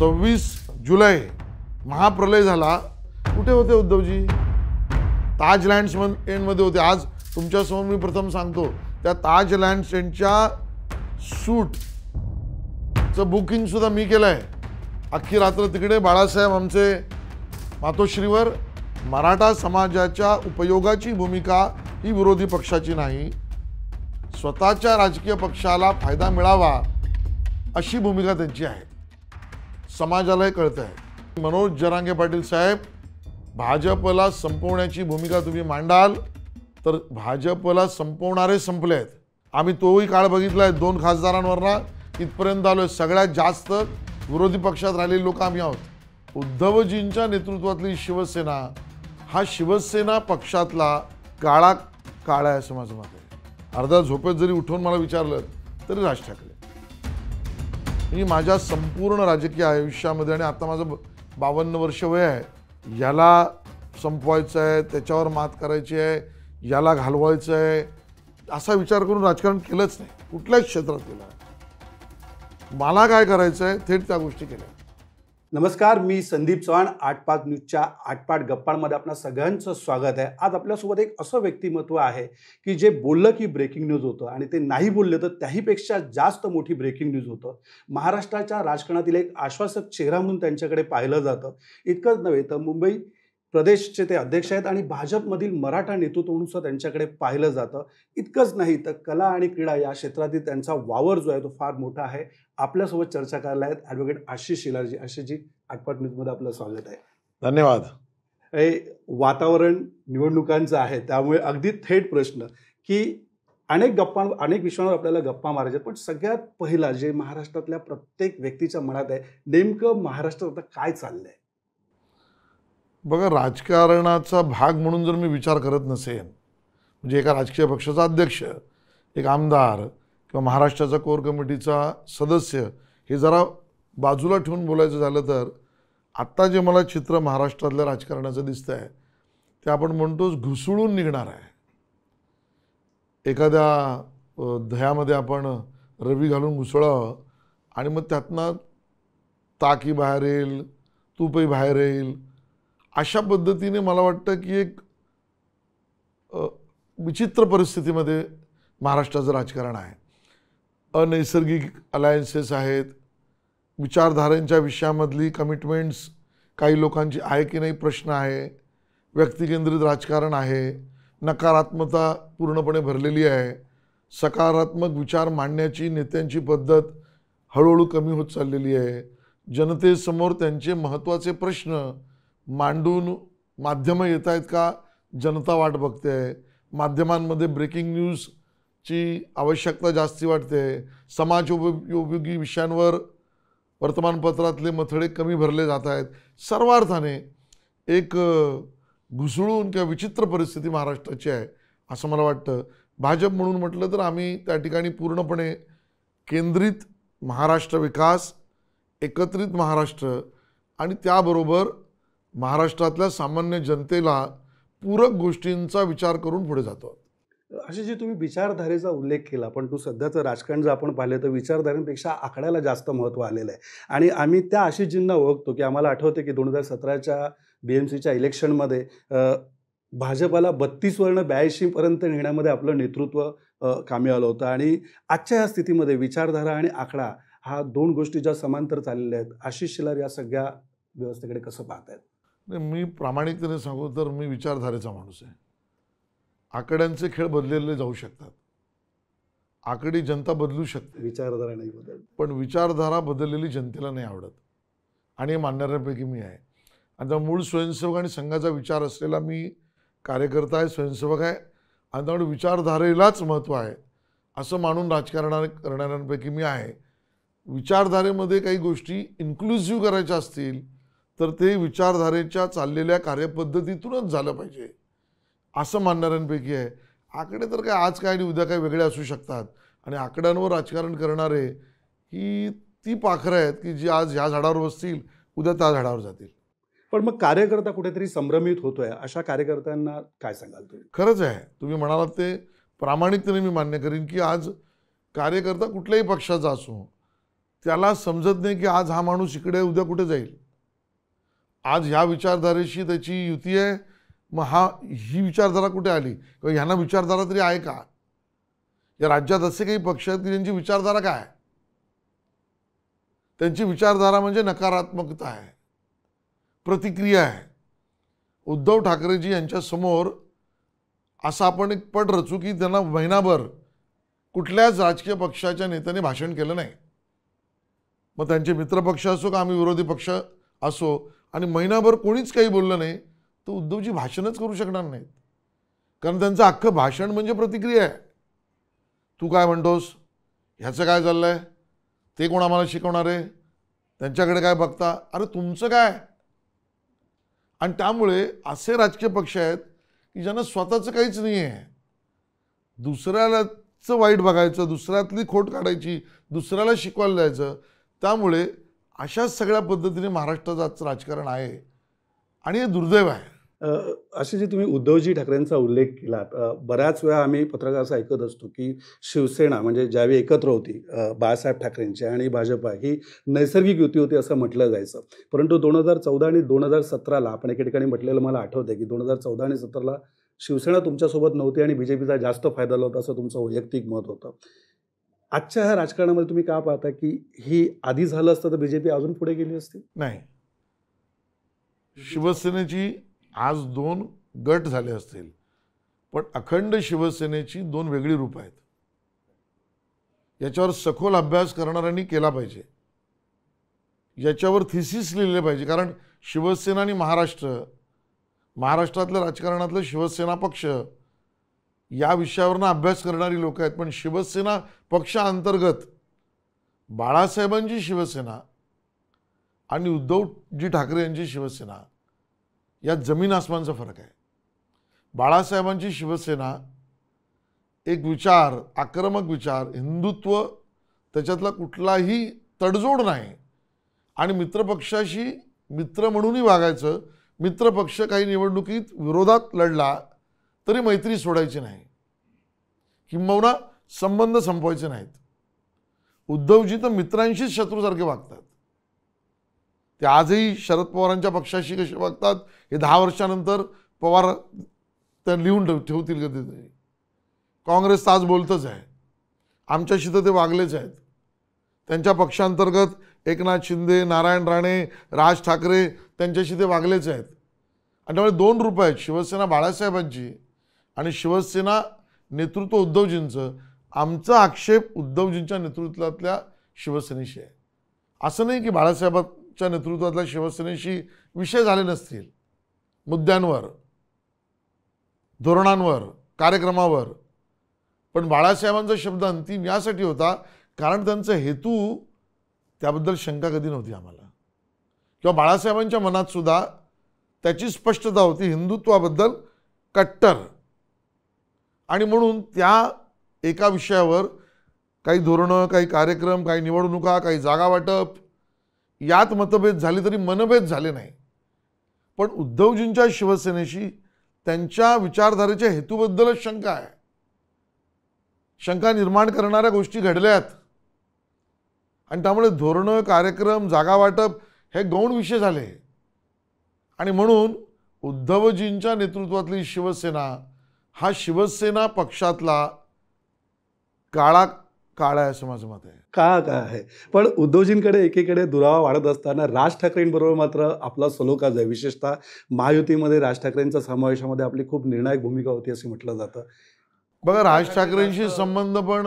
सव्वीस जुलै महाप्रलय झाला कुठे होते उद्धवजी ताज लँड्स मन एंडमध्ये होते आज तुमच्यासमोर मी प्रथम सांगतो त्या ताज लँड्स एंडच्या सूटचं बुकिंगसुद्धा मी केलं आहे अख्खी रात्र तिकडे बाळासाहेब आमचे मातोश्रीवर मराठा समाजाच्या उपयोगाची भूमिका ही विरोधी पक्षाची नाही स्वतःच्या राजकीय पक्षाला फायदा मिळावा अशी भूमिका त्यांची आहे समाजालाही कळतं आहे मनोज जरांगे पाटील साहेब भाजपला संपवण्याची भूमिका तुम्ही मांडाल तर भाजपला संपवणारे संपले आहेत आम्ही तोही काळ बघितला आहे दोन खासदारांवरना इथपर्यंत आलो आहे सगळ्यात जास्त विरोधी पक्षात राहिलेले लोक आम्ही आहोत उद्धवजींच्या नेतृत्वातली शिवसेना हा शिवसेना पक्षातला काळा काळा आहे असं माझं अर्धा झोपेत जरी उठवून मला विचारलं तरी राज ठाकरे मी माझ्या संपूर्ण राजकीय आयुष्यामध्ये आणि आता माझं बावन्न वर्ष वय आहे याला संपवायचं आहे त्याच्यावर मात करायची आहे याला घालवायचं आहे असा विचार करून राजकारण केलंच नाही कुठल्याच क्षेत्रात केलं मला काय करायचं आहे थेट त्या गोष्टी केल्या नमस्कार मी संदीप चव्हाण पाच न्यूजच्या आठपाठ गप्पांमध्ये आपलं सगळ्यांचं स्वागत आहे आज आपल्यासोबत एक असं व्यक्तिमत्व आहे की जे बोललं की ब्रेकिंग न्यूज होतं आणि ते नाही बोलले तर त्याहीपेक्षा जास्त मोठी ब्रेकिंग न्यूज होतं महाराष्ट्राच्या राजकारणातील एक आश्वासक चेहरा म्हणून त्यांच्याकडे पाहिलं जातं इतकंच नव्हे तर मुंबई प्रदेशचे ते अध्यक्ष आहेत आणि भाजपमधील मराठा नेतृत्व म्हणून सुद्धा त्यांच्याकडे पाहिलं जातं इतकंच नाही तर कला आणि क्रीडा या क्षेत्रातील त्यांचा वावर जो आहे तो फार मोठा आहे आपल्यासोबत चर्चा करायला आहेत ॲडव्होकेट आशिष शिलाजी आशिषजी आठपाट न्यूजमध्ये आपलं स्वागत आहे धन्यवाद हे वातावरण निवडणुकांचं आहे त्यामुळे अगदी थेट प्रश्न की अनेक गप्पा अनेक विषयांवर आपल्याला गप्पा मारायच्या पण सगळ्यात पहिला जे महाराष्ट्रातल्या प्रत्येक व्यक्तीच्या मनात आहे नेमकं महाराष्ट्रात आता काय चाललंय बघा राजकारणाचा भाग म्हणून जर मी विचार करत नसेन म्हणजे एका राजकीय पक्षाचा अध्यक्ष एक आमदार किंवा महाराष्ट्राचा कोर कमिटीचा सदस्य हे जरा बाजूला ठेवून बोलायचं झालं तर आत्ता जे मला चित्र महाराष्ट्रातल्या राजकारणाचं दिसतं आहे ते आपण म्हणतोच घुसळून निघणार आहे एखाद्या दह्यामध्ये आपण रवी घालून घुसळावं आणि मग त्यातनं ताकी बाहेर येईल तूपही बाहेर येईल अशा पद्धतीने मला वाटतं की एक विचित्र परिस्थितीमध्ये महाराष्ट्राचं राजकारण आहे अनैसर्गिक अलायन्सेस आहेत विचारधारांच्या विषयामधली कमिटमेंट्स काही लोकांची आहे की नाही प्रश्न आहे व्यक्तिकेंद्रित राजकारण आहे नकारात्मकता पूर्णपणे भरलेली आहे सकारात्मक विचार मांडण्याची नेत्यांची पद्धत हळूहळू कमी होत चाललेली आहे जनतेसमोर त्यांचे महत्त्वाचे प्रश्न मांडून माध्यमं येत आहेत का जनता वाट बघते आहे माध्यमांमध्ये ब्रेकिंग न्यूजची आवश्यकता जास्ती वाटते समाज उपयोगी विषयांवर वर्तमानपत्रातले मथडे कमी भरले जात आहेत सर्वार्थाने एक घुसळून किंवा विचित्र परिस्थिती महाराष्ट्राची आहे असं मला वाटतं भाजप म्हणून म्हटलं तर आम्ही त्या ठिकाणी पूर्णपणे केंद्रित महाराष्ट्र विकास एकत्रित महाराष्ट्र आणि त्याबरोबर महाराष्ट्रातल्या सामान्य जनतेला पूरक गोष्टींचा विचार करून पुढे जातो असे जे तुम्ही विचारधारेचा उल्लेख केला पण तू सध्याचं राजकारण जर आपण पाहिलं तर विचारधारेपेक्षा आकड्याला जास्त महत्त्व आलेलं आहे आणि आम्ही त्या अशी ओळखतो की आम्हाला आठवते की दोन हजार सतराच्या बी एम सीच्या इलेक्शनमध्ये भाजपाला बत्तीस वर्ण ब्याऐंशीपर्यंत नेण्यामध्ये आपलं नेतृत्व कामी आलं होतं आणि आजच्या या स्थितीमध्ये विचारधारा आणि आकडा हा दोन गोष्टी ज्या समांतर चाललेल्या आहेत आशिष शिलार या सगळ्या व्यवस्थेकडे कसं पाहत आहेत नाही मी प्रामाणिकतेने सांगू तर मी विचारधारेचा माणूस आहे आकड्यांचे खेळ बदलेले जाऊ शकतात आकडी जनता बदलू शकते विचारधारा नाही बदल पण विचारधारा बदललेली जनतेला नाही आवडत आणि मानणाऱ्यांपैकी मी आहे आणि मूळ स्वयंसेवक आणि संघाचा विचार असलेला मी कार्यकर्ता आहे स्वयंसेवक आहे आणि त्यामुळे विचारधारेलाच महत्त्व आहे असं मानून राजकारणा करणाऱ्यांपैकी मी आहे विचारधारेमध्ये काही गोष्टी इन्क्लुझिव्ह करायच्या असतील तर ते विचारधारेच्या चाललेल्या कार्यपद्धतीतूनच झालं पाहिजे असं मानणाऱ्यांपैकी आहे आकडे तर काय आज काय आणि उद्या काय वेगळे असू शकतात आणि आकड्यांवर राजकारण करणारे ही ती पाखरं आहेत की जी आज ह्या झाडावर बसतील उद्या त्या झाडावर जातील पण मग कार्यकर्ता कुठेतरी संभ्रमित होतोय अशा कार्यकर्त्यांना काय सांगाल तुम्ही खरंच आहे तुम्ही म्हणालात ते प्रामाणिकतेने मी मान्य करीन की आज कार्यकर्ता कुठल्याही पक्षाचा असो त्याला समजत नाही की आज हा माणूस इकडे उद्या कुठे जाईल आज ह्या विचारधारेशी त्याची युती आहे मग हा ही विचारधारा कुठे आली किंवा ह्यांना विचारधारा तरी आहे का या राज्यात असे काही पक्ष आहेत की ज्यांची विचारधारा काय त्यांची विचारधारा म्हणजे नकारात्मकता आहे प्रतिक्रिया आहे उद्धव ठाकरेजी यांच्यासमोर असं आपण एक पट रचू की त्यांना महिनाभर कुठल्याच राजकीय पक्षाच्या नेत्याने भाषण केलं नाही मग त्यांचे मित्रपक्ष असो का आम्ही विरोधी पक्ष असो आणि महिनाभर कोणीच काही बोललं नाही तर उद्धवजी भाषणच करू शकणार नाहीत कारण त्यांचं अख्खं भाषण म्हणजे प्रतिक्रिया आहे तू काय म्हणतोस ह्याचं काय चाललं आहे ते कोण आम्हाला शिकवणार आहे त्यांच्याकडे काय बघता अरे तुमचं काय आणि त्यामुळे असे राजकीय पक्ष आहेत की ज्यांना स्वतःचं काहीच नाही आहे दुसऱ्यालाचं वाईट बघायचं दुसऱ्यातली खोट काढायची दुसऱ्याला शिकवायला जायचं त्यामुळे अशा सगळ्या पद्धतीने महाराष्ट्राचं आजचं राजकारण आहे आणि हे दुर्दैव आहे असे जे तुम्ही उद्धवजी ठाकरेंचा उल्लेख केलात बऱ्याच वेळा आम्ही पत्रकार असं ऐकत असतो की शिवसेना म्हणजे ज्यावेळी एकत्र होती बाळासाहेब ठाकरेंची आणि भाजपा ही नैसर्गिक युती होती असं म्हटलं जायचं परंतु दोन हजार चौदा आणि दोन हजार सतराला आपण एके ठिकाणी म्हटलेलं मला आठवतं की दोन हजार चौदा आणि सतराला शिवसेना तुमच्यासोबत नव्हती आणि बीजेपीचा जास्त फायदा होता असं तुमचं वैयक्तिक मत होतं आजच्या ह्या राजकारणामध्ये तुम्ही का पाहता की ही आधी झालं असतं तर बीजेपी अजून पुढे गेली असती नाही शिवसेनेची आज दोन गट झाले असतील पण अखंड शिवसेनेची दोन वेगळी रूप आहेत याच्यावर सखोल अभ्यास करणाऱ्यांनी केला पाहिजे याच्यावर थिसिस लिहिले पाहिजे कारण शिवसेना आणि महाराष्ट्र महाराष्ट्रातल्या राजकारणातलं शिवसेना पक्ष या विषयावरनं अभ्यास करणारी लोक आहेत पण शिवसेना पक्षाअंतर्गत बाळासाहेबांची शिवसेना आणि उद्धवजी ठाकरे यांची शिवसेना यात जमीन आसमानचा फरक आहे बाळासाहेबांची शिवसेना एक विचार आक्रमक विचार हिंदुत्व त्याच्यातला कुठलाही तडजोड नाही आणि मित्रपक्षाशी मित्र म्हणूनही वागायचं मित्रपक्ष काही निवडणुकीत विरोधात लढला तरी मैत्री सोडायची नाही किंबहुना संबंध संपवायचे नाहीत उद्धवजी तर मित्रांशीच शत्रूसारखे वागतात ते आजही शरद पवारांच्या पक्षाशी कसे वागतात हे दहा वर्षानंतर पवार त्या लिहून ठेवतील का ते काँग्रेस आज बोलतच आहे आमच्याशी तर ते वागलेच आहेत त्यांच्या पक्षांतर्गत एकनाथ शिंदे नारायण राणे राज ठाकरे त्यांच्याशी ते वागलेच आहेत आणि त्यामुळे दोन रुपये आहेत शिवसेना बाळासाहेबांची आणि शिवसेना नेतृत्व उद्धवजींचं आमचा आक्षेप उद्धवजींच्या नेतृत्वातल्या शिवसेनेशी आहे असं नाही की बाळासाहेबांच्या नेतृत्वातल्या शिवसेनेशी विषय झाले नसतील मुद्द्यांवर धोरणांवर कार्यक्रमावर पण बाळासाहेबांचा शब्द अंतिम यासाठी होता कारण त्यांचा हेतू त्याबद्दल शंका कधी नव्हती आम्हाला किंवा बाळासाहेबांच्या मनात सुद्धा त्याची स्पष्टता होती हिंदुत्वाबद्दल कट्टर आणि म्हणून त्या एका विषयावर काही धोरणं काही कार्यक्रम काही निवडणुका काही जागा वाटप यात मतभेद झाले तरी मनभेद झाले नाही पण उद्धवजींच्या शिवसेनेशी त्यांच्या विचारधारेच्या हेतूबद्दलच शंका आहे शंका निर्माण करणाऱ्या गोष्टी घडल्यात आणि त्यामुळे धोरणं कार्यक्रम जागा वाटप हे गौण विषय झाले आणि म्हणून उद्धवजींच्या नेतृत्वातली शिवसेना हा शिवसेना पक्षातला काळा काळा आहे असं माझं मत आहे का काय आहे पण उद्धवजींकडे एकीकडे दुरावा वाढत असताना राज ठाकरेंबरोबर मात्र आपला सलोकाच आहे विशेषतः महायुतीमध्ये राज ठाकरेंच्या समावेशामध्ये आपली खूप निर्णायक भूमिका होती असं म्हटलं जातं बघा राज ठाकरेंशी संबंध पण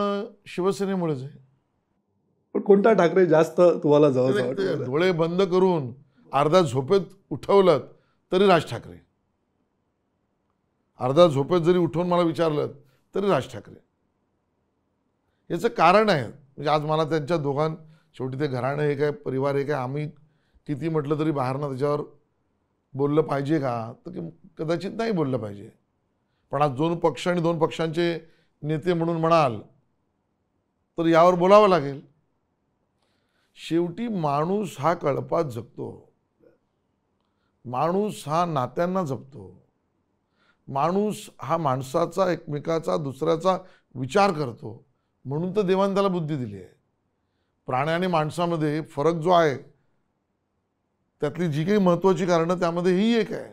शिवसेनेमुळेच आहे पण कोणता ठाकरे जास्त तुम्हाला जवळ डोळे बंद करून अर्धा झोपेत उठवलं तरी राज ठाकरे अर्धा झोपेत जरी उठवून मला विचारलं तरी राज ठाकरे याचं कारण आहे म्हणजे आज मला त्यांच्या दोघां शेवटी ते घराणं एक आहे परिवार एक आहे आम्ही किती म्हटलं तरी बाहेरनं त्याच्यावर बोललं पाहिजे का तर कदाचित नाही बोललं पाहिजे पण आज दोन पक्ष आणि दोन पक्षांचे नेते म्हणून म्हणाल तर यावर बोलावं लागेल शेवटी माणूस हा कळपात जगतो माणूस हा नात्यांना जपतो माणूस हा माणसाचा एकमेकाचा दुसऱ्याचा विचार करतो म्हणून तर देवाने त्याला बुद्धी दिली आहे प्राणी आणि माणसामध्ये फरक जो आहे त्यातली जी काही महत्त्वाची कारणं त्यामध्ये ही एक आहे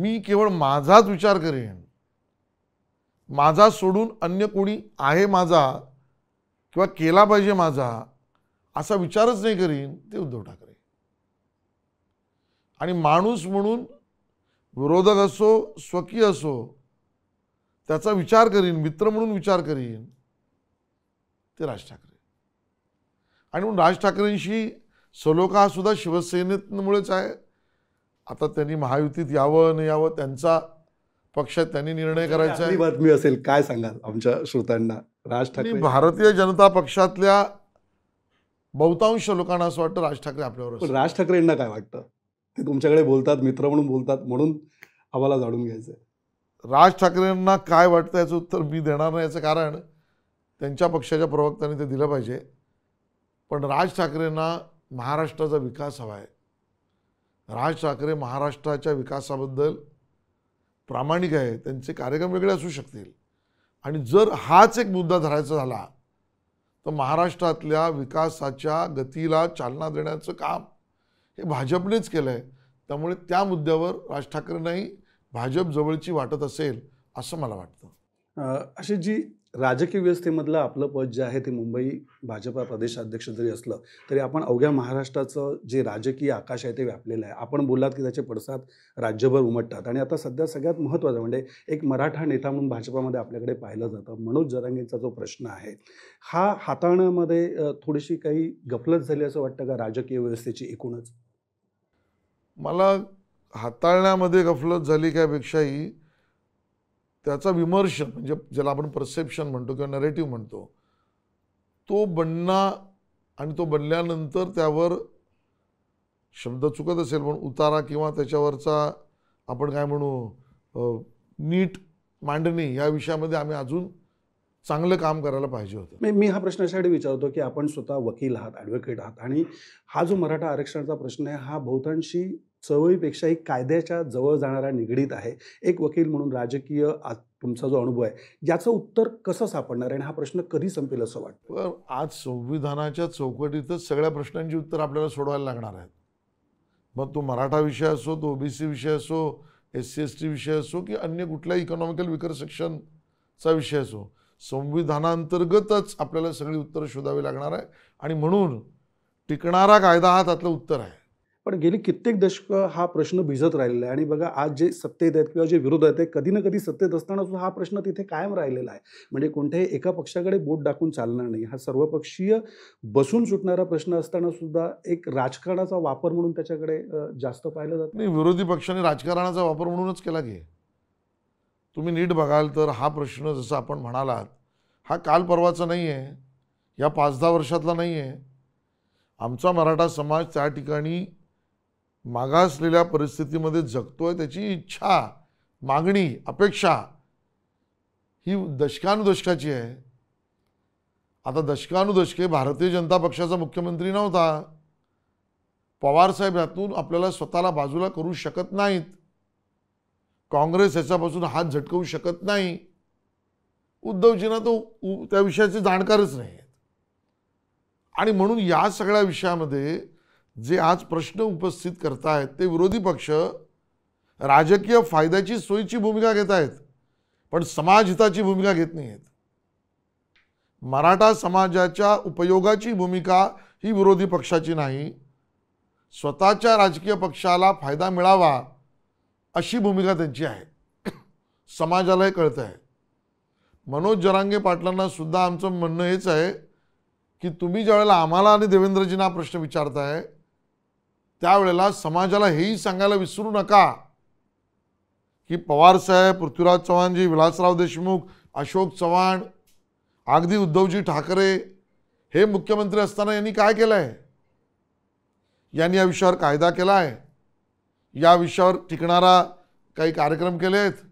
मी केवळ माझाच विचार करेन माझा सोडून अन्य कोणी आहे माझा किंवा केला पाहिजे माझा असा विचारच नाही करीन ते उद्धव ठाकरे आणि माणूस म्हणून विरोधक असो स्वकीय असो त्याचा विचार करीन मित्र म्हणून विचार करीन ते राज ठाकरे आणि म्हणून राज ठाकरेंशी सलोखा हा सुद्धा शिवसेनेमुळेच आहे आता त्यांनी महायुतीत यावं न यावं त्यांचा पक्ष त्यांनी निर्णय करायचा आहे बातमी असेल काय सांगाल आमच्या श्रोत्यांना राज ठाकरे भारतीय जनता पक्षातल्या बहुतांश लोकांना असं वाटतं राज ठाकरे आपल्यावर राज ठाकरेंना काय वाटतं ते तुमच्याकडे बोलतात मित्र म्हणून बोलतात म्हणून आम्हाला जाणून घ्यायचं आहे राज ठाकरेंना काय वाटतं याचं उत्तर मी देणार नाही याचं कारण त्यांच्या पक्षाच्या प्रवक्त्याने ते दिलं पाहिजे पण राज ठाकरेंना महाराष्ट्राचा विकास हवा आहे राज ठाकरे महाराष्ट्राच्या विकासाबद्दल प्रामाणिक आहे त्यांचे कार्यक्रम वेगळे असू शकतील आणि जर हाच एक मुद्दा धरायचा झाला तर महाराष्ट्रातल्या विकासाच्या गतीला चालना देण्याचं काम हे भाजपनेच केलं आहे त्यामुळे त्या मुद्द्यावर राज ठाकरेंनाही भाजप जवळची वाटत असेल असं मला वाटतं अशी जी राजकीय व्यवस्थेमधलं आपलं पद जे आहे ते मुंबई भाजपा प्रदेशाध्यक्ष जरी असलं तरी आपण अवघ्या महाराष्ट्राचं जे राजकीय आकाश आहे ते व्यापलेलं आहे आपण बोललात की त्याचे पडसाद राज्यभर उमटतात आणि आता सध्या सगळ्यात महत्त्वाचं म्हणजे एक मराठा नेता म्हणून भाजपामध्ये आपल्याकडे पाहिलं जातं मनोज जरांगेंचा जो प्रश्न आहे हा हाताळण्यामध्ये थोडीशी काही गफलत झाली असं वाटतं का राजकीय व्यवस्थेची एकूणच मला हाताळण्यामध्ये गफलत झाली त्यापेक्षाही त्याचा विमर्श म्हणजे ज्याला आपण परसेप्शन म्हणतो किंवा नरेटिव्ह म्हणतो तो बनणा आणि तो बनल्यानंतर त्यावर शब्द चुकत असेल पण उतारा किंवा त्याच्यावरचा आपण काय म्हणू नीट मांडणी या विषयामध्ये आम्ही अजून चांगलं काम करायला पाहिजे होतं मी हा प्रश्न यासाठी विचारतो की आपण स्वतः वकील आहात ॲडव्होकेट आहात आणि हा जो मराठा आरक्षणाचा प्रश्न आहे हा बहुतांशी एक कायद्याच्या जवळ जाणारा निगडीत आहे एक वकील म्हणून राजकीय तुमचा जो अनुभव आहे याचं उत्तर कसं सापडणार आहे हा प्रश्न कधी संपेल असं वाटतं आज संविधानाच्या चौकटीतच सगळ्या प्रश्नांची उत्तर आपल्याला सोडवायला लागणार आहेत मग तो मराठा विषय असो तो ओबीसी विषय असो एस सी एस टी विषय असो की अन्य कुठल्याही इकॉनॉमिकल विकर सेक्शनचा विषय असो संविधानांतर्गतच आपल्याला सगळी उत्तरं शोधावी लागणार आहे आणि म्हणून टिकणारा कायदा हा त्यातलं उत्तर आहे पण गेली कित्येक दशकं हा प्रश्न भिजत राहिलेला आहे आणि बघा आज जे सत्तेत आहेत किंवा जे विरोध आहेत ते कधी ना कधी सत्तेत असताना सुद्धा हा प्रश्न तिथे कायम राहिलेला आहे म्हणजे कोणत्याही एका पक्षाकडे बोट डाकून चालणार नाही हा सर्वपक्षीय बसून सुटणारा प्रश्न असताना सुद्धा एक राजकारणाचा वापर म्हणून त्याच्याकडे जास्त पाहिलं जात नाही विरोधी पक्षाने राजकारणाचा वापर म्हणूनच केला की तुम्ही नीट बघाल तर हा प्रश्न जसं आपण म्हणालात हा काल परवाचा नाही आहे या पाच दहा वर्षातला नाही आहे आमचा मराठा समाज त्या ठिकाणी मागासलेल्या परिस्थितीमध्ये जगतोय त्याची इच्छा मागणी अपेक्षा ही दशकानुदशकाची आहे आता दशकानुदशके भारतीय जनता पक्षाचा मुख्यमंत्री नव्हता पवारसाहेब यातून आपल्याला स्वतःला बाजूला करू शकत नाहीत काँग्रेस याच्यापासून हात झटकवू शकत नाही उद्धवजींना तो त्या विषयाचे जाणकारच नाही आणि म्हणून या सगळ्या विषयामध्ये जे आज प्रश्न उपस्थित करतायत ते विरोधी पक्ष राजकीय फायद्याची सोयीची भूमिका घेत आहेत पण समाजहिताची भूमिका घेत नाही आहेत मराठा समाजाच्या उपयोगाची भूमिका ही विरोधी पक्षाची नाही स्वतःच्या राजकीय पक्षाला फायदा मिळावा अशी भूमिका त्यांची आहे समाजालाही कळत आहे मनोज जरांगे पाटलांना सुद्धा आमचं म्हणणं हेच आहे की तुम्ही ज्यावेळेला आम्हाला आणि देवेंद्रजींना प्रश्न विचारताय त्यावेळेला समाजाला हेही सांगायला विसरू नका की पवारसाहेब पृथ्वीराज चव्हाणजी विलासराव देशमुख अशोक चव्हाण अगदी उद्धवजी ठाकरे हे मुख्यमंत्री असताना यांनी काय केलं आहे यांनी या विषयावर कायदा केला आहे या विषयावर टिकणारा काही कार्यक्रम केलेत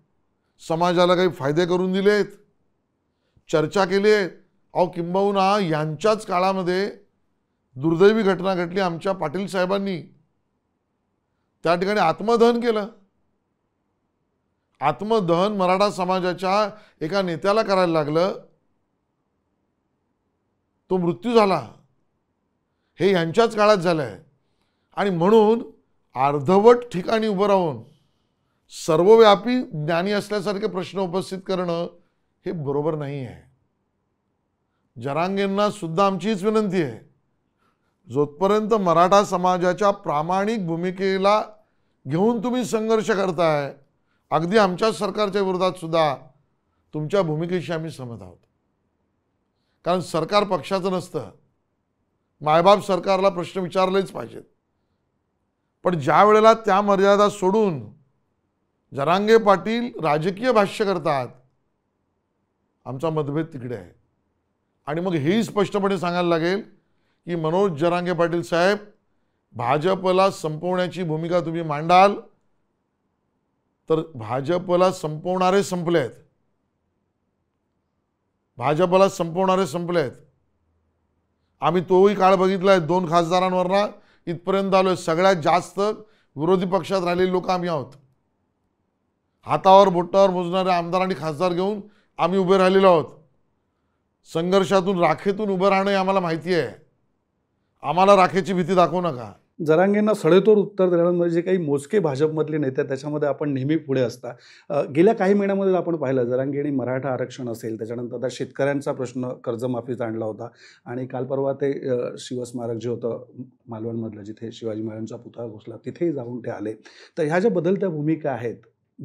समाजाला काही फायदे करून दिलेत चर्चा केली आहे अहो किंबहुना यांच्याच काळामध्ये दुर्दैवी घटना घडली आमच्या पाटील साहेबांनी त्या ठिकाणी आत्मदहन केलं आत्मदहन मराठा समाजाच्या एका नेत्याला करायला लागलं तो मृत्यू झाला हे यांच्याच काळात झालं आहे आणि म्हणून अर्धवट ठिकाणी उभं राहून सर्वव्यापी ज्ञानी असल्यासारखे प्रश्न उपस्थित करणं हे बरोबर नाही आहे जरांगेंना सुद्धा आमचीच विनंती आहे जोपर्यंत मराठा समाजाच्या प्रामाणिक भूमिकेला घेऊन तुम्ही संघर्ष करताय अगदी आमच्या सरकारच्या विरोधात सुद्धा तुमच्या भूमिकेशी आम्ही सहमत आहोत कारण सरकार पक्षाचं नसतं मायबाप सरकारला प्रश्न विचारलेच पाहिजेत पण ज्या वेळेला त्या मर्यादा सोडून जरांगे पाटील राजकीय भाष्य करतात आमचा मतभेद तिकडे आहे आणि मग हेही स्पष्टपणे सांगायला लागेल की मनोज जरांगे पाटील साहेब भाजपला संपवण्याची भूमिका तुम्ही मांडाल तर भाजपला संपवणारे संपले आहेत भाजपला संपवणारे संपले आहेत आम्ही तोही काळ बघितला आहे दोन खासदारांवरना इथपर्यंत आलो आहे सगळ्यात जास्त विरोधी पक्षात राहिलेले लोक आम्ही आहोत हातावर बोटावर मोजणारे आमदार आणि खासदार घेऊन आम्ही उभे राहिलेलो आहोत संघर्षातून राखेतून उभे राहणं आम्हाला माहिती आहे आम्हाला राखेची भीती दाखवू नका जरांगेंना सडेतोड उत्तर देण्यामध्ये म्हणजे जे काही मोजके भाजपमधले नेते त्याच्यामध्ये आपण नेहमी पुढे असता गेल्या काही महिन्यामध्ये आपण पाहिलं आणि मराठा आरक्षण असेल त्याच्यानंतर आता शेतकऱ्यांचा प्रश्न कर्जमाफीचा आणला होता आणि काल परवा ते शिवस्मारक जे होतं मालवणमधलं जिथे शिवाजी महाराजांचा पुतळा घुसला तिथेही जाऊन ते आले तर ह्या ज्या बदलत्या भूमिका आहेत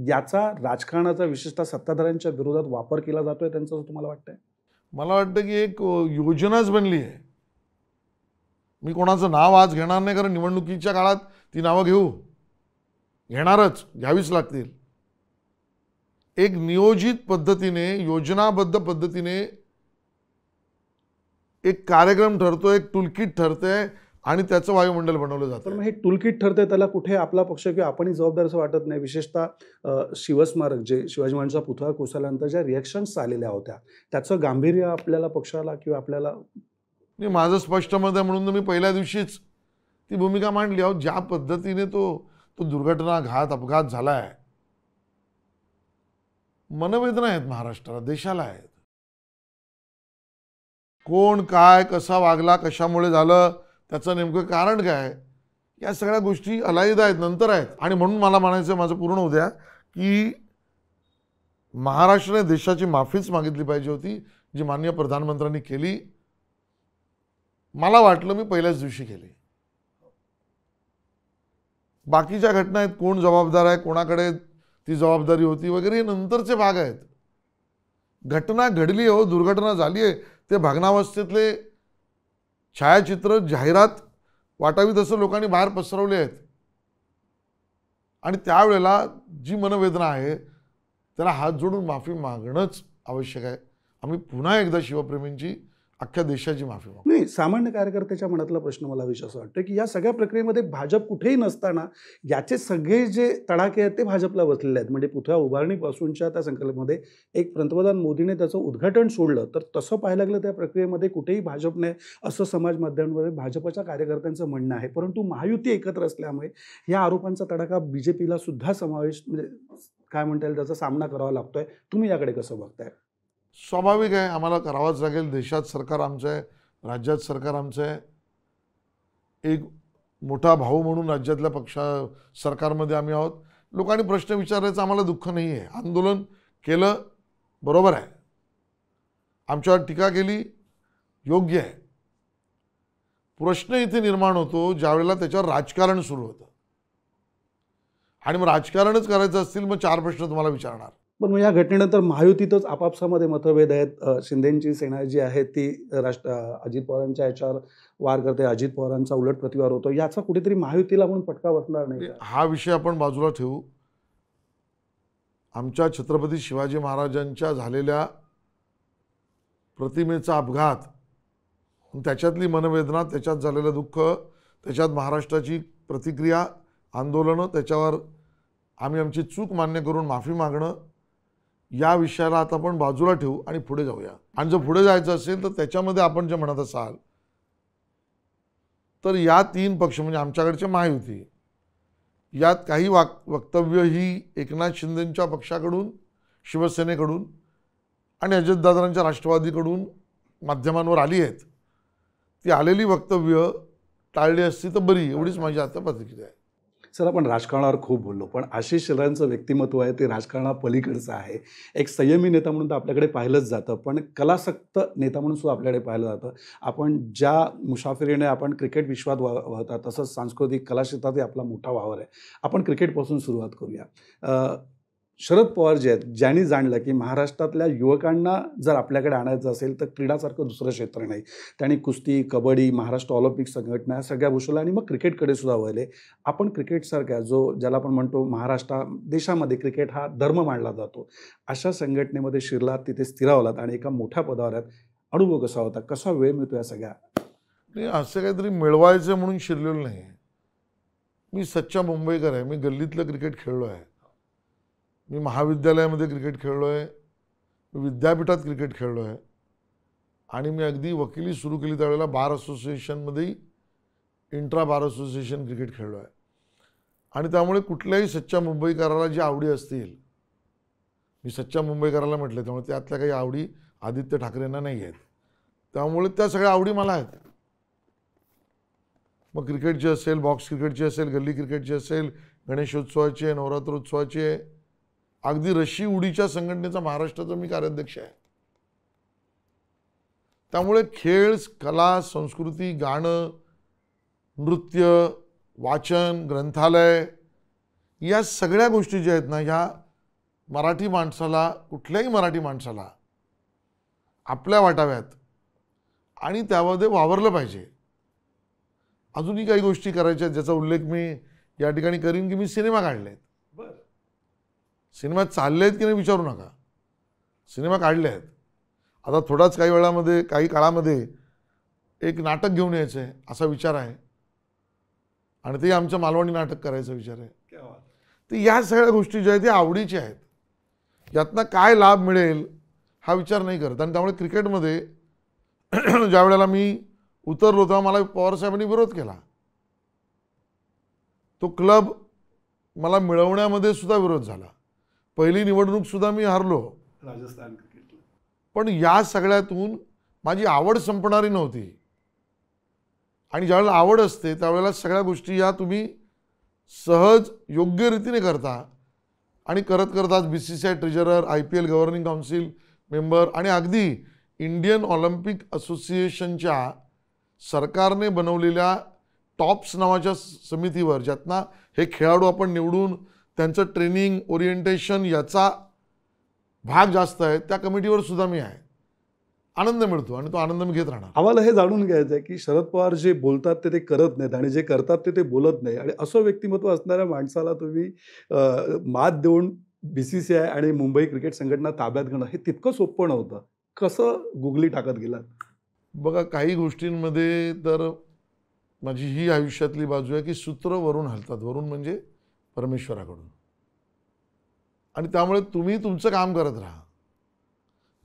याचा राजकारणाचा विशेषतः सत्ताधाऱ्यांच्या विरोधात वापर केला जातोय त्यांचं तुम्हाला वाटतंय मला वाटतं की एक योजनाच बनली आहे मी कोणाचं नाव आज घेणार नाही कारण निवडणुकीच्या काळात ती नावं घेऊ घेणारच घ्यावीच लागतील एक नियोजित पद्धतीने योजनाबद्ध पद्धतीने एक कार्यक्रम ठरतो एक टूलकिट ठरते आणि त्याचं वायुमंडल बनवलं जातं मग हे टूलकिट ठरते त्याला कुठे आपला पक्ष किंवा आपणही जबाबदार असं वाटत नाही विशेषतः शिवस्मारक जे शिवाजी महाराजांचा पुतळा कोसळल्यानंतर ज्या रिॲक्शन्स आलेल्या होत्या त्याचं गांभीर्य आपल्याला पक्षाला किंवा आपल्याला म्हणजे माझं स्पष्ट मत आहे म्हणून मी पहिल्या दिवशीच ती भूमिका मांडली अहो ज्या पद्धतीने तो तो दुर्घटना घात अपघात झाला आहे मनवेदना आहेत महाराष्ट्राला देशाला आहेत कोण काय कसा वागला कशामुळे झालं त्याचं नेमकं कारण काय या सगळ्या गोष्टी अलायदा आहेत नंतर आहेत आणि म्हणून मला म्हणायचं माझं पूर्ण उद्या की महाराष्ट्राने देशाची माफीच मागितली पाहिजे होती जी माननीय प्रधानमंत्र्यांनी केली मला वाटलं मी पहिल्याच दिवशी गेले बाकीच्या घटना आहेत कोण जबाबदार आहे कोणाकडे ती जबाबदारी होती वगैरे हे नंतरचे भाग आहेत घटना घडली हो दुर्घटना झाली आहे ते भग्नावस्थेतले छायाचित्र जाहिरात वाटावी तसं लोकांनी बाहेर पसरवले आहेत आणि त्यावेळेला जी मनवेदना आहे त्याला हात जोडून माफी मागणंच आवश्यक आहे आम्ही पुन्हा एकदा शिवप्रेमींची अख्ख्या देशाची माफी नाही सामान्य कार्यकर्त्याच्या मनातला प्रश्न मला विश्वास वाटतो की या सगळ्या प्रक्रियेमध्ये भाजप कुठेही नसताना याचे सगळे जे तडाखे आहेत ते भाजपला बसलेले आहेत म्हणजे पुथ्या उभारणीपासूनच्या त्या संकल्पमध्ये एक पंतप्रधान मोदीने त्याचं उद्घाटन सोडलं तर तसं पाहायला लागलं त्या प्रक्रियेमध्ये कुठेही भाजपने असं समाज माध्यमांमध्ये भाजपच्या कार्यकर्त्यांचं म्हणणं आहे परंतु महायुती एकत्र असल्यामुळे या आरोपांचा तडाखा बी जे पीला सुद्धा समावेश म्हणजे काय म्हणता येईल त्याचा सामना करावा लागतोय तुम्ही याकडे कसं बघताय स्वाभाविक आहे आम्हाला करावाच लागेल देशात सरकार आमचं आहे राज्यात सरकार आमचं आहे एक मोठा भाऊ म्हणून राज्यातल्या पक्षा सरकारमध्ये आम्ही आहोत लोकांनी प्रश्न विचारायचं आम्हाला दुःख नाही आहे आंदोलन केलं बरोबर आहे आमच्यावर टीका केली योग्य आहे प्रश्न इथे निर्माण होतो ज्यावेळेला त्याच्यावर राजकारण सुरू होतं आणि मग राजकारणच करायचं असतील मग चार प्रश्न तुम्हाला विचारणार पण मग या घटनेनंतर महायुतीतच आपापसामध्ये मतभेद आहेत शिंदेची सेना जी आहे ती राष्ट्र अजित पवारांच्या याच्यावर वार करते अजित पवारांचा उलट प्रतिवार होतो याचा कुठेतरी महायुतीला म्हणून फटका बसणार नाही हा विषय आपण बाजूला ठेवू आमच्या छत्रपती शिवाजी महाराजांच्या झालेल्या प्रतिमेचा अपघात त्याच्यातली मनवेदना त्याच्यात झालेलं दुःख त्याच्यात महाराष्ट्राची प्रतिक्रिया आंदोलनं त्याच्यावर आम्ही आमची चूक मान्य करून माफी मागणं या विषयाला आता आपण बाजूला ठेवू आणि पुढे जाऊया आणि जर पुढे जायचं असेल तर त्याच्यामध्ये आपण जे म्हणत असाल तर या तीन पक्ष म्हणजे आमच्याकडचे महायुती यात काही वाक वक्तव्य ही एकनाथ शिंदेंच्या पक्षाकडून शिवसेनेकडून आणि अजितदादांच्या राष्ट्रवादीकडून माध्यमांवर आली आहेत ती आलेली वक्तव्य टाळली असती तर बरी एवढीच माझी आता प्रतिक्रिया आहे सर आपण राजकारणावर खूप बोललो पण आशिष शेलारांचं व्यक्तिमत्व आहे ते राजकारणापलीकडचं आहे एक संयमी नेता म्हणून तर आपल्याकडे पाहिलंच जातं पण कलासक्त नेता म्हणून सुद्धा आपल्याकडे पाहिलं जातं आपण ज्या मुसाफिरीने आपण क्रिकेट विश्वात वाहतात तसंच सांस्कृतिक कलाक्षेत्रातही आपला मोठा वावर आहे आपण क्रिकेटपासून सुरुवात करूया शरद पवार जे आहेत ज्यांनी जाणलं की महाराष्ट्रातल्या युवकांना जर आपल्याकडे आणायचं असेल तर क्रीडासारखं दुसरं क्षेत्र नाही त्यांनी कुस्ती कबड्डी महाराष्ट्र ऑलिम्पिक संघटना या सगळ्या गोष्टीला आणि मग क्रिकेटकडे सुद्धा वळले आपण क्रिकेटसारख्या जो ज्याला आपण म्हणतो महाराष्ट्रा देशामध्ये क्रिकेट हा धर्म मानला जातो अशा संघटनेमध्ये शिरला तिथे स्थिरावलात आणि एका मोठ्या पदावर अनुभव कसा होता कसा वेळ मिळतो या सगळ्या नाही असं काहीतरी मिळवायचं म्हणून शिरलेलं नाही मी सच्चा मुंबईकर आहे मी गल्लीतलं क्रिकेट खेळलो आहे मी महाविद्यालयामध्ये क्रिकेट खेळलो आहे मी विद्यापीठात क्रिकेट खेळलो आहे आणि मी अगदी वकिली सुरू केली त्यावेळेला बार असोसिएशनमध्येही इंट्रा बार असोसिएशन क्रिकेट खेळलो आहे आणि त्यामुळे कुठल्याही सच्च्या मुंबईकाराला जी आवडी असतील मी सच्च्या मुंबईकाराला म्हटलं त्यामुळे त्यातल्या काही आवडी आदित्य ठाकरेंना नाही आहेत त्यामुळे त्या सगळ्या आवडी मला आहेत मग क्रिकेटची असेल बॉक्स क्रिकेटची असेल गल्ली क्रिकेटची असेल गणेशोत्सवाची नवरात्रोत्सवाचे आहे अगदी रशी उडीच्या संघटनेचा महाराष्ट्राचा मी कार्याध्यक्ष आहे त्यामुळे खेळ कला संस्कृती गाणं नृत्य वाचन ग्रंथालय या सगळ्या गोष्टी ज्या आहेत ना ह्या मराठी माणसाला कुठल्याही मराठी माणसाला आपल्या वाटाव्यात आणि त्यामध्ये वावरलं पाहिजे अजूनही काही गोष्टी करायच्या ज्याचा उल्लेख मी या ठिकाणी करीन की मी सिनेमा काढले सिनेमा चालले आहेत की नाही विचारू नका सिनेमा काढले आहेत आता थोडाच काही वेळामध्ये काही काळामध्ये एक नाटक घेऊन यायचं आहे असा विचार आहे आणि ते आमचं मालवणी नाटक करायचा विचार आहे तर या सगळ्या गोष्टी ज्या आहेत त्या आवडीच्या आहेत यातनं काय लाभ मिळेल हा विचार नाही करत आणि त्यामुळे क्रिकेटमध्ये ज्या वेळेला मी उतरलो तेव्हा मला पवारसाहेबांनी विरोध केला तो क्लब मला मिळवण्यामध्ये सुद्धा विरोध झाला पहिली निवडणूक सुद्धा मी हारलो राजस्थान पण या सगळ्यातून माझी आवड संपणारी नव्हती आणि ज्यावेळेला आवड असते त्यावेळेला सगळ्या गोष्टी या तुम्ही सहज योग्य रीतीने करता आणि करत करत आज B C C I treasurer I P L governing council member आणि अगदी इंडियन ऑलिम्पिक असोसिएशनच्या सरकारने बनवलेल्या टॉप्स नावाच्या समितीवर ज्यातना हे खेळाडू आपण निवडून त्यांचं ट्रेनिंग ओरिएंटेशन याचा भाग जास्त आहे त्या कमिटीवर सुद्धा मी आहे आनंद मिळतो आणि तो आनंद मी घेत राहणार आम्हाला हे जाणून घ्यायचं आहे की शरद पवार जे बोलतात ते ते करत नाहीत आणि जे करतात ते ते बोलत नाही आणि असं व्यक्तिमत्व असणाऱ्या माणसाला तुम्ही मात देऊन बी सी सी आय आणि मुंबई क्रिकेट संघटना ताब्यात घेणं हे तितकं सोपं नव्हतं कसं गुगली टाकत गेलात बघा काही गोष्टींमध्ये तर माझी ही आयुष्यातली बाजू आहे की सूत्र वरून हलतात वरून म्हणजे परमेश्वराकडून आणि त्यामुळे तुम्ही तुमचं काम करत राहा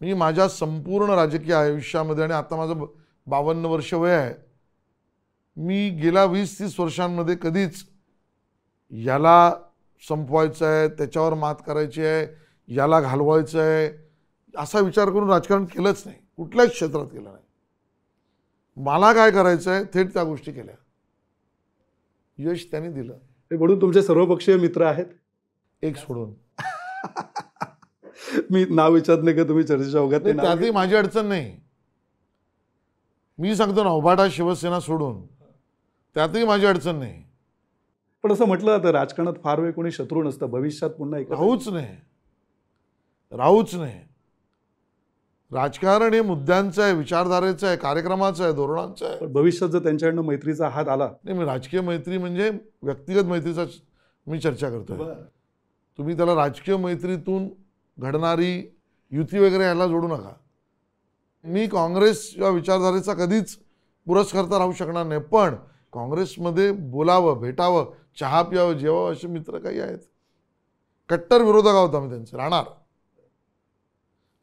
मी माझ्या संपूर्ण राजकीय आयुष्यामध्ये आणि आता माझं बावन्न वर्ष वय आहे मी गेल्या वीस तीस वर्षांमध्ये कधीच याला संपवायचं आहे त्याच्यावर मात करायची आहे याला घालवायचं आहे असा विचार करून राजकारण केलंच नाही कुठल्याच क्षेत्रात केलं नाही मला काय करायचं आहे थेट त्या गोष्टी केल्या यश त्यांनी दिलं म्हणून तुमचे सर्वपक्षीय मित्र आहेत एक सोडून मी नाव विचारत नाही का तुम्ही चर्चेच्या अवघ्यात त्यातही माझी अडचण नाही मी सांगतो ना उभाटा शिवसेना सोडून त्यातही माझी अडचण नाही पण असं म्हटलं जातं राजकारणात फार वेळ कोणी शत्रू नसतं भविष्यात पुन्हा एक राहूच नाही राहूच नाही राजकारण हे मुद्द्यांचं आहे विचारधारेचं आहे कार्यक्रमाचं आहे धोरणांचं आहे भविष्यात जर त्यांच्याकडनं मैत्रीचा हात आला नाही मी राजकीय मैत्री म्हणजे व्यक्तिगत मैत्रीचा मी चर्चा करतो तुम्ही त्याला राजकीय मैत्रीतून घडणारी युती वगैरे याला जोडू नका मी काँग्रेस या विचारधारेचा कधीच पुरस्कर्ता राहू शकणार नाही पण काँग्रेसमध्ये बोलावं भेटावं चहा पियावं जेवावं असे मित्र काही आहेत कट्टर विरोधक आहोत आम्ही त्यांचे राहणार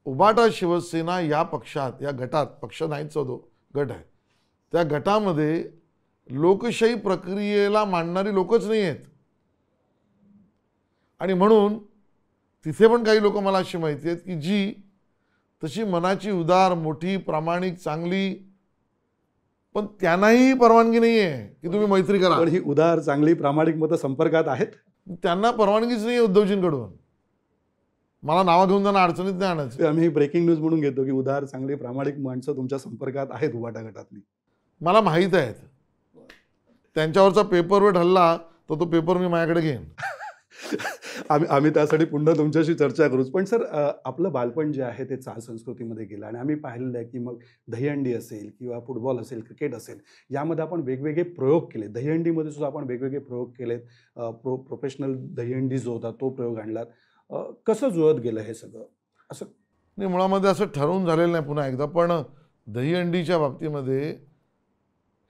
उबाटा शिवसेना या पक्षात या गटात पक्ष नाहीच होतो गट आहे त्या गटामध्ये लोकशाही प्रक्रियेला मांडणारी लोकच नाही आहेत आणि म्हणून तिथे पण काही लोक मला अशी माहिती आहेत की जी तशी मनाची उदार मोठी प्रामाणिक चांगली पण त्यांनाही परवानगी नाही आहे की तुम्ही मैत्री करा ही उदार चांगली प्रामाणिक मत संपर्कात आहेत त्यांना परवानगीच नाही उद्धवजींकडून मला नावं घेऊन जाणं अडचणीत नाही आणायचं आम्ही ब्रेकिंग न्यूज म्हणून घेतो की उदार चांगली प्रामाणिक माणसं तुमच्या संपर्कात आहेत उभाटा गटातली मला माहीत आहेत त्यांच्यावरचा पेपरवर हल्ला तर तो पेपर मी माझ्याकडे घेईन आम्ही आम्ही त्यासाठी पुन्हा तुमच्याशी चर्चा करूच पण सर आपलं बालपण जे आहे ते चाल संस्कृतीमध्ये गेलं आणि आम्ही पाहिलेलं आहे की मग दहीहंडी असेल किंवा फुटबॉल असेल क्रिकेट असेल यामध्ये आपण वेगवेगळे प्रयोग केले दहीहंडीमध्ये सुद्धा आपण वेगवेगळे प्रयोग केलेत प्रो प्रोफेशनल दहीहंडी जो होता तो प्रयोग आणलात कसं जुळत गेलं हे सगळं असं नाही मुळामध्ये असं ठरवून झालेलं नाही पुन्हा एकदा पण दहीहंडीच्या बाबतीमध्ये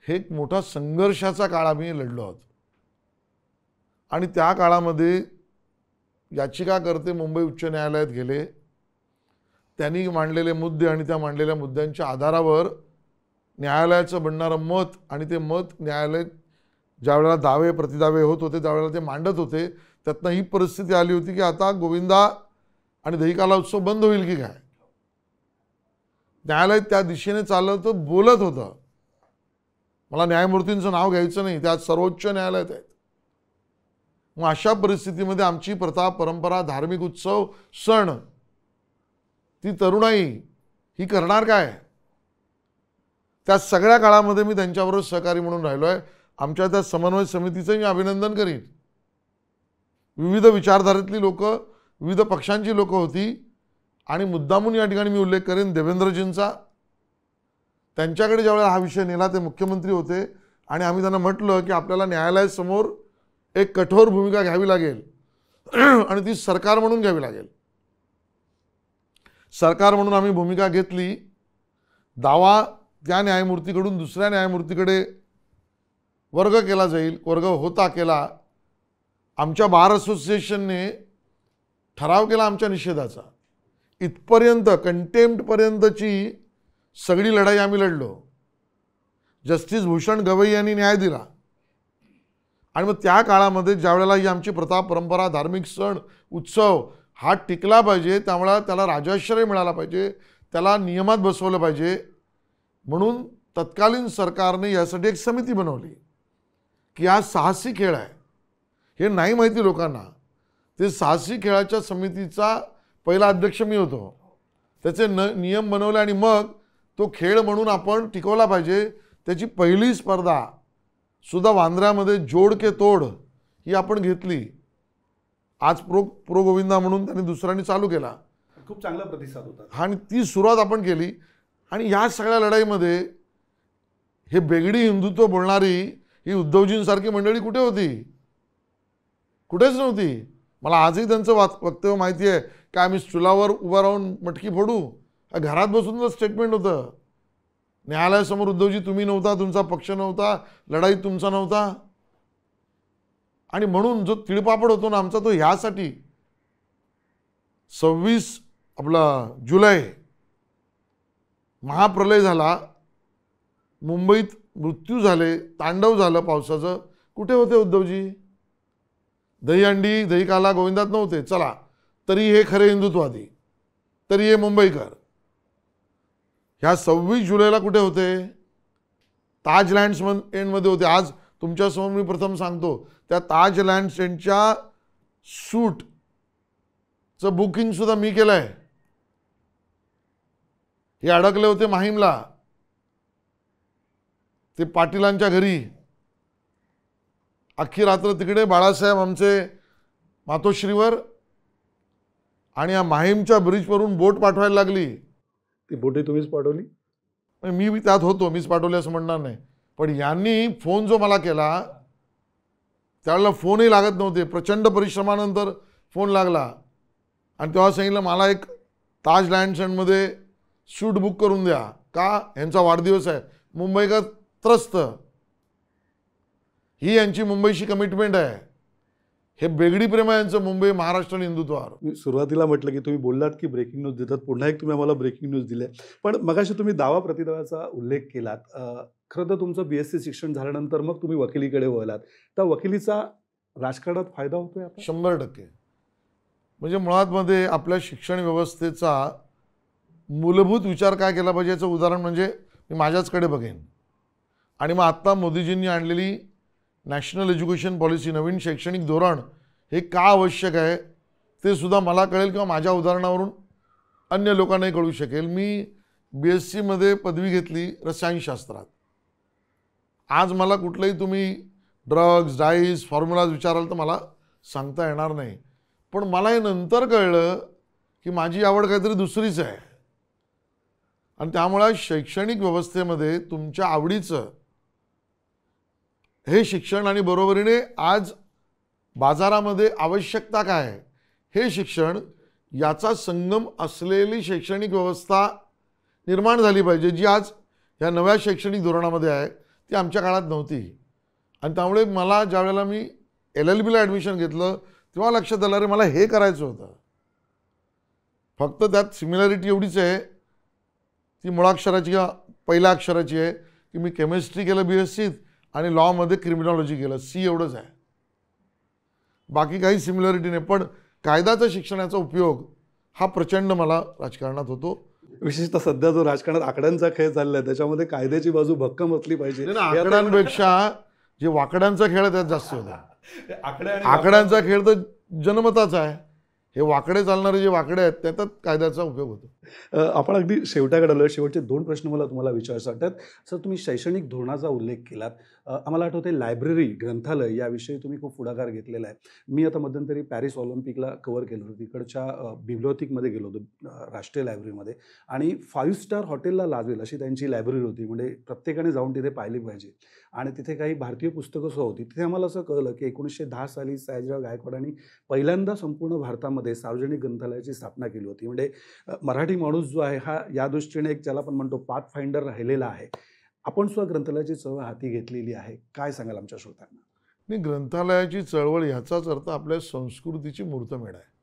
हे एक मोठा संघर्षाचा काळ आम्ही लढलो आहोत आणि त्या काळामध्ये याचिकाकर्ते मुंबई उच्च न्यायालयात गेले त्यांनी मांडलेले मुद्दे आणि त्या मांडलेल्या मुद्द्यांच्या आधारावर न्यायालयाचं बनणारं मत आणि ते मत न्यायालय ज्यावेळेला दावे प्रतिदावे होत होते त्यावेळेला ते मांडत होते त्यातनं ही परिस्थिती आली होती की आता गोविंदा आणि दहिकाला उत्सव बंद होईल की काय न्यायालय त्या दिशेने चालत बोलत होतं मला न्यायमूर्तींचं नाव घ्यायचं नाही त्या सर्वोच्च न्यायालयात आहेत मग अशा परिस्थितीमध्ये आमची प्रथा परंपरा धार्मिक उत्सव सण ती तरुणाई ही करणार काय त्या सगळ्या काळामध्ये मी त्यांच्याबरोबर सहकारी म्हणून राहिलो आहे आमच्या त्या समन्वय समितीचं मी अभिनंदन करीन विविध विचारधारेतली लोक विविध पक्षांची लोकं होती आणि मुद्दामून या ठिकाणी मी उल्लेख करेन देवेंद्रजींचा त्यांच्याकडे ज्यावेळेला हा विषय नेला ते मुख्यमंत्री होते आणि आम्ही त्यांना म्हटलं की आपल्याला न्यायालयासमोर एक कठोर भूमिका घ्यावी लागेल आणि ती सरकार म्हणून घ्यावी लागेल सरकार म्हणून आम्ही भूमिका घेतली दावा त्या न्यायमूर्तीकडून दुसऱ्या न्यायमूर्तीकडे वर्ग केला जाईल वर्ग होता केला आमच्या बार असोसिएशनने ठराव केला आमच्या निषेधाचा इथपर्यंत कंटेम्प्टपर्यंतची सगळी लढाई आम्ही लढलो जस्टिस भूषण गवई यांनी न्याय दिला आणि मग त्या काळामध्ये ज्यावेळेला ही आमची प्रथा परंपरा धार्मिक सण उत्सव हा टिकला पाहिजे त्यामुळे त्याला राजाश्रय मिळाला पाहिजे त्याला नियमात बसवलं पाहिजे म्हणून तत्कालीन सरकारने यासाठी एक समिती बनवली की हा साहसी खेळ आहे हे नाही माहिती लोकांना ते साहसी खेळाच्या समितीचा पहिला अध्यक्ष मी होतो त्याचे न नियम बनवले आणि मग तो खेळ म्हणून आपण टिकवला पाहिजे त्याची पहिली स्पर्धा सुद्धा वांद्र्यामध्ये जोड के तोड ही आपण घेतली आज प्रो प्रो गोविंदा म्हणून त्यांनी दुसऱ्यांनी चालू केला खूप चांगला प्रतिसाद होता आणि ती सुरुवात आपण केली आणि या सगळ्या लढाईमध्ये हे बेगडी हिंदुत्व बोलणारी ही उद्धवजींसारखी मंडळी कुठे होती कुठेच नव्हती मला आजही त्यांचं वात वक्तव्य माहिती आहे का आम्ही चुलावर उभा राहून मटकी फोडू घरात बसून स्टेटमेंट होतं न्यायालयासमोर उद्धवजी तुम्ही नव्हता तुमचा पक्ष नव्हता लढाई तुमचा नव्हता आणि म्हणून जो तिळपापड होतो ना आमचा तो ह्यासाठी सव्वीस आपला जुलै महाप्रलय झाला मुंबईत मृत्यू झाले तांडव झालं पावसाचं कुठे होते उद्धवजी दहीहंडी दहीकाला गोविंदात नव्हते चला तरी हे खरे हिंदुत्ववादी तरी हे मुंबईकर ह्या सव्वीस जुलैला कुठे होते ताज लँड्स मन एंडमध्ये होते आज तुमच्यासमोर मी प्रथम सांगतो त्या ताज लँड्स एंडच्या सूटचं बुकिंगसुद्धा मी केलं आहे हे अडकले होते माहीमला ते पाटीलांच्या घरी अख्खी रात्र तिकडे बाळासाहेब आमचे मातोश्रीवर आणि या माहीमच्या ब्रिजवरून बोट पाठवायला लागली ती बोटे तुम्हीच पाठवली मी बी त्यात होतो मीच पाठवली असं म्हणणार नाही पण यांनी फोन जो मला केला त्यावेळेला फोनही लागत नव्हते प्रचंड परिश्रमानंतर फोन लागला आणि तेव्हा सांगितलं मला एक ताज लँडसँडमध्ये शूट बुक करून द्या का ह्यांचा वाढदिवस आहे मुंबईकर त्रस्त ही यांची मुंबईशी कमिटमेंट आहे हे बेगडी प्रेम यांचं मुंबई महाराष्ट्र आणि हिंदुत्वावर सुरुवातीला म्हटलं की तुम्ही बोललात की ब्रेकिंग न्यूज देतात पुन्हा एक तुम्ही आम्हाला ब्रेकिंग न्यूज दिले पण मगाशी तुम्ही दावा प्रतिदावाचा उल्लेख केलात खरं तर तुमचं बी एस सी शिक्षण झाल्यानंतर मग तुम्ही वकिलीकडे वळलात त्या वकिलीचा राजकारणात फायदा होतोय शंभर टक्के म्हणजे मध्ये आपल्या शिक्षण व्यवस्थेचा मूलभूत विचार काय केला पाहिजे याचं उदाहरण म्हणजे मी माझ्याचकडे बघेन आणि मग आत्ता मोदीजींनी आणलेली नॅशनल एज्युकेशन पॉलिसी नवीन शैक्षणिक धोरण हे का आवश्यक आहे ते सुद्धा मला कळेल किंवा माझ्या उदाहरणावरून अन्य लोकांनाही कळू शकेल मी बी एस सीमध्ये पदवी घेतली रसायनशास्त्रात आज मला कुठलंही तुम्ही ड्रग्ज डाईस फॉर्म्युलाज विचाराल तर मला सांगता येणार नाही पण मला हे नंतर कळलं की माझी आवड काहीतरी दुसरीच आहे आणि त्यामुळे शैक्षणिक व्यवस्थेमध्ये तुमच्या आवडीचं हे शिक्षण आणि बरोबरीने आज बाजारामध्ये आवश्यकता काय हे शिक्षण याचा संगम असलेली शैक्षणिक व्यवस्था निर्माण झाली पाहिजे जी आज ह्या नव्या शैक्षणिक धोरणामध्ये आहे ती आमच्या काळात नव्हती आणि त्यामुळे मला ज्या वेळेला मी एल एल बीला ॲडमिशन घेतलं तेव्हा लक्षात आलं रे मला हे करायचं होतं फक्त त्यात सिमिलॅरिटी एवढीच आहे ती मुळाक्षराची किंवा पहिल्या अक्षराची आहे की मी केमिस्ट्री केलं बी एस सीत आणि लॉमध्ये क्रिमिनॉलॉजी केलं सी एवढंच आहे बाकी काही सिमिलरिटी नाही पण कायद्याचा शिक्षणाचा उपयोग हा प्रचंड मला राजकारणात होतो विशेषतः सध्या जो राजकारणात आकड्यांचा खेळ चालला आहे त्याच्यामध्ये कायद्याची बाजू भक्कम असली पाहिजे आकड्यांपेक्षा जे वाकड्यांचा खेळ त्यात जास्त होता आकड्यांचा खेळ तर जनमताचा आहे हे वाकडे चालणारे जे वाकडे आहेत त्यातच कायद्याचा उपयोग होतो आपण अगदी शेवटाकडे आलो शेवटचे दोन प्रश्न मला तुम्हाला विचारायचं वाटतात सर तुम्ही शैक्षणिक धोरणाचा उल्लेख केलात आम्हाला आठवते लायब्ररी ग्रंथालय याविषयी तुम्ही खूप पुढाकार घेतलेला आहे मी आता मध्यंतरी पॅरिस ऑलिम्पिकला कव्हर केलं होतं तिकडच्या बिब्लिओथिकमध्ये गेलो होतो राष्ट्रीय लायब्ररीमध्ये आणि फाईव्ह स्टार हॉटेलला लाजवेल अशी त्यांची लायब्ररी होती म्हणजे प्रत्येकाने जाऊन तिथे पाहिली पाहिजे आणि तिथे काही भारतीय पुस्तकं सुद्धा होती तिथे आम्हाला असं कळलं की एकोणीसशे दहा साली सयाजीराव गायकवाड आणि पहिल्यांदा संपूर्ण भारतामध्ये मध्ये सार्वजनिक ग्रंथालयाची स्थापना केली होती म्हणजे मराठी माणूस जो आहे हा या दृष्टीने एक ज्याला आपण म्हणतो पाथ फाइंडर राहिलेला आहे आपण सुद्धा ग्रंथालयाची चळवळ हाती घेतलेली आहे काय सांगाल आमच्या श्रोत्यांना नाही ग्रंथालयाची चळवळ ह्याचाच अर्थ आपल्या संस्कृतीची मूर्तमेढ आहे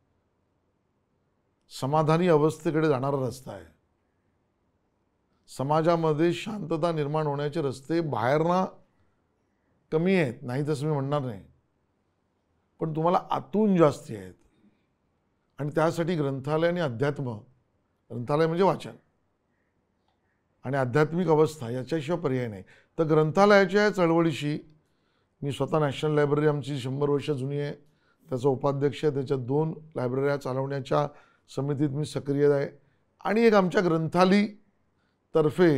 समाधानी अवस्थेकडे जाणारा रस्ता आहे समाजामध्ये शांतता निर्माण होण्याचे रस्ते बाहेरना कमी आहेत नाही तसं मी म्हणणार नाही पण तुम्हाला आतून जास्ती आहेत आणि त्यासाठी ग्रंथालय आणि अध्यात्म ग्रंथालय म्हणजे वाचन आणि आध्यात्मिक अवस्था याच्याशिवाय पर्याय नाही तर ग्रंथालयाच्या चळवळीशी मी स्वतः नॅशनल लायब्ररी आमची शंभर वर्ष जुनी आहे त्याचा उपाध्यक्ष आहे त्याच्या दोन लायब्ररी चालवण्याच्या समितीत मी सक्रिय आहे आणि एक आमच्या तर्फे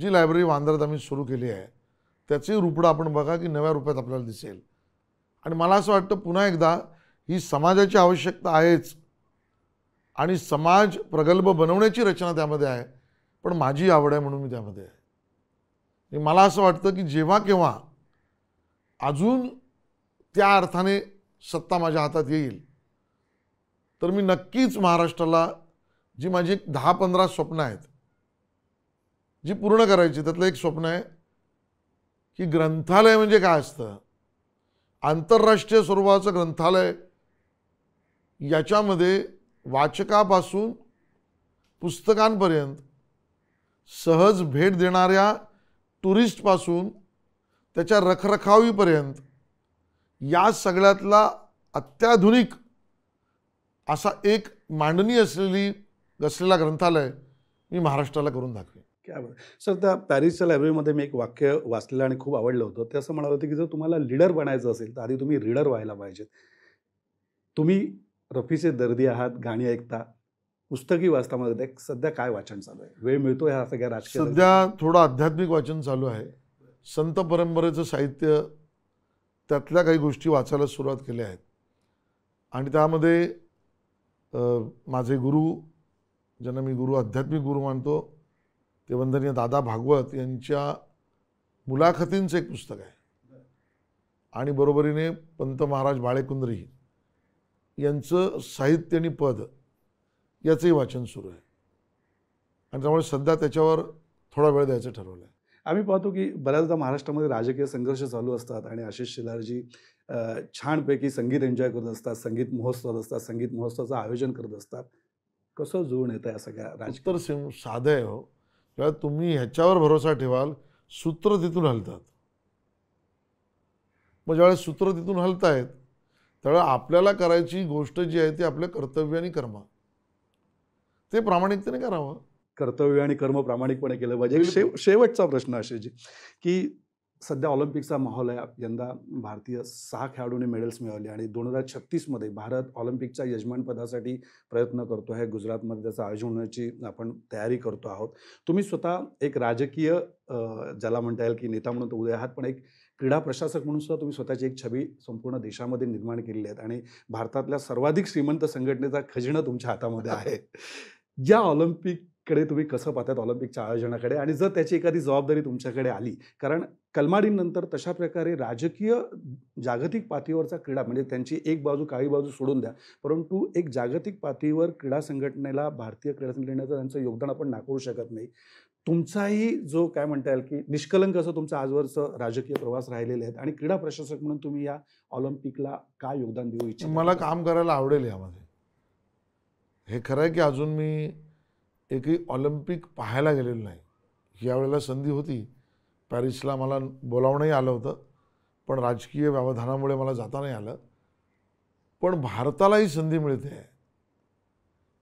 जी लायब्ररी वांद्र्यात आम्ही सुरू केली आहे त्याचे रुपडं आपण बघा की नव्या रुपयात आपल्याला दिसेल आणि मला असं वाटतं पुन्हा एकदा ही समाजाची आवश्यकता आहेच आणि समाज प्रगल्भ बनवण्याची रचना त्यामध्ये आहे पण माझी आवड आहे म्हणून मी त्यामध्ये आहे मला असं वाटतं की जेव्हा केव्हा अजून त्या अर्थाने सत्ता माझ्या हातात येईल तर मी नक्कीच महाराष्ट्राला जी माझी एक दहा पंधरा स्वप्न आहेत जी पूर्ण करायची त्यातलं एक स्वप्न आहे की ग्रंथालय म्हणजे काय असतं आंतरराष्ट्रीय स्वरूपाचं ग्रंथालय याच्यामध्ये वाचकापासून पुस्तकांपर्यंत सहज भेट देणाऱ्या टुरिस्टपासून त्याच्या रखरखावीपर्यंत या सगळ्यातला अत्याधुनिक असा एक मांडणी असलेली असलेला ग्रंथालय मी महाराष्ट्राला करून दाखवेन काय सर त्या पॅरिसच्या लायब्ररीमध्ये मी एक वाक्य वाचलेलं आणि खूप आवडलं होतं ते असं म्हणाल होतं की जर तुम्हाला लीडर बनायचं असेल तर आधी तुम्ही रीडर व्हायला पाहिजेत तुम्ही रफीचे दर्दी आहात गाणी ऐकता पुस्तकी वाचता मला सध्या काय वाचन चालू आहे वेळ मिळतो ह्या सगळ्या राजकीय सध्या थोडं आध्यात्मिक वाचन चालू आहे संत परंपरेचं साहित्य त्यातल्या काही गोष्टी वाचायला सुरुवात केल्या आहेत आणि त्यामध्ये माझे गुरु ज्यांना मी गुरु आध्यात्मिक गुरु मानतो ते वंदनीय दादा भागवत यांच्या मुलाखतींचं एक पुस्तक आहे आणि बरोबरीने पंत महाराज बाळेकुंदरी यांचं साहित्य आणि पद याचंही वाचन सुरू आहे आणि त्यामुळे सध्या त्याच्यावर थोडा वेळ द्यायचं ठरवलं आहे आम्ही पाहतो की बऱ्याचदा महाराष्ट्रामध्ये राजकीय संघर्ष चालू असतात आणि आशिष शेलारजी छानपैकी संगीत एन्जॉय करत असतात संगीत महोत्सवात असतात संगीत महोत्सवाचं आयोजन करत असतात कसं जुळून येतं या सगळ्या राजतर सिंग साधं आहे हो किंवा तुम्ही ह्याच्यावर भरोसा ठेवाल सूत्र तिथून हलतात मग ज्यावेळेस सूत्र तिथून हलतायत त्यामुळे आपल्याला करायची गोष्ट जी आहे ती आपलं कर्तव्य आणि कर्म ते प्रामाणिकतेने करावं कर्तव्य आणि कर्म प्रामाणिकपणे केलं पाहिजे शेवटचा प्रश्न जी की सध्या ऑलिम्पिकचा माहोल आहे यंदा भारतीय सहा खेळाडूंनी मेडल्स मिळवले आणि दोन हजार छत्तीसमध्ये भारत ऑलिम्पिकच्या यजमानपदासाठी प्रयत्न करतो आहे गुजरातमध्ये त्याचं आयोजन होण्याची आपण तयारी करतो आहोत तुम्ही स्वतः एक राजकीय ज्याला म्हणता येईल की नेता म्हणून उदय आहात पण एक क्रीडा प्रशासक म्हणून सुद्धा तुम्ही स्वतःची एक छबी संपूर्ण देशामध्ये निर्माण केलेली आहेत आणि भारतातल्या सर्वाधिक श्रीमंत संघटनेचा खजिना तुमच्या हातामध्ये आहे या ऑलिम्पिककडे तुम्ही कसं पाहतात ऑलिम्पिकच्या आयोजनाकडे आणि जर त्याची एखादी जबाबदारी तुमच्याकडे आली कारण कलमाडीनंतर तशा प्रकारे राजकीय जागतिक पातळीवरचा क्रीडा म्हणजे त्यांची एक बाजू काही बाजू सोडून द्या परंतु एक जागतिक पातळीवर क्रीडा संघटनेला भारतीय क्रीडा संघटनेचं त्यांचं योगदान आपण नाकारू शकत नाही तुमचाही जो काय म्हणता येईल की निष्कलंक असं तुमचा आजवरचं राजकीय प्रवास राहिलेले आहेत आणि क्रीडा प्रशासक म्हणून तुम्ही या ऑलिम्पिकला काय योगदान देऊ इच्छित मला काम करायला आवडेल यामध्ये हे खरं आहे की अजून मी एकही ऑलिम्पिक पाहायला गेलेलो नाही यावेळेला संधी होती पॅरिसला मला बोलावणंही आलं होतं पण राजकीय व्यवधानामुळे मला जाता नाही आलं पण भारतालाही संधी मिळते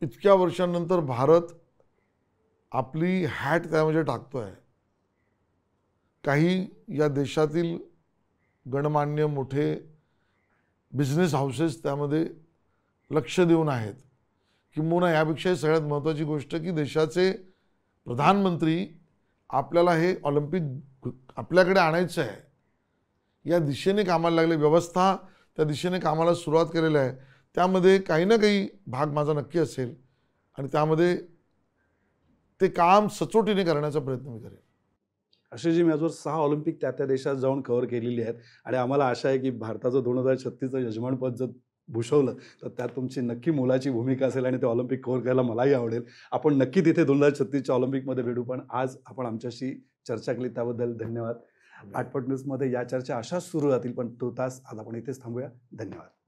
इतक्या वर्षांनंतर भारत आपली हॅट त्यामध्ये टाकतो आहे काही या देशातील गणमान्य मोठे बिझनेस हाऊसेस त्यामध्ये लक्ष देऊन आहेत किंबहुना यापेक्षा सगळ्यात महत्त्वाची गोष्ट की देशाचे प्रधानमंत्री आपल्याला हे ऑलिम्पिक आपल्याकडे आणायचं आहे या दिशेने कामाला लागले व्यवस्था त्या दिशेने कामाला सुरुवात केलेली आहे त्यामध्ये काही ना काही भाग माझा नक्की असेल आणि त्यामध्ये ते काम सचोटीने करण्याचा प्रयत्न मी करेन अशी जी मी आजवर सहा ऑलिम्पिक त्या त्या देशात जाऊन कव्हर केलेली आहेत आणि आम्हाला आशा आहे की भारताचं दोन हजार छत्तीसचं यजमानपद जर भूषवलं तर त्यात तुमची नक्की मोलाची भूमिका असेल आणि ते ऑलिम्पिक कव्हर करायला मलाही आवडेल आपण नक्की तिथे दोन हजार छत्तीसच्या ऑलिम्पिकमध्ये भेटू पण आज आपण आमच्याशी चर्चा केली त्याबद्दल धन्यवाद आठपट न्यूजमध्ये या चर्चा अशाच सुरू राहतील पण तो तास आज आपण इथेच थांबूया धन्यवाद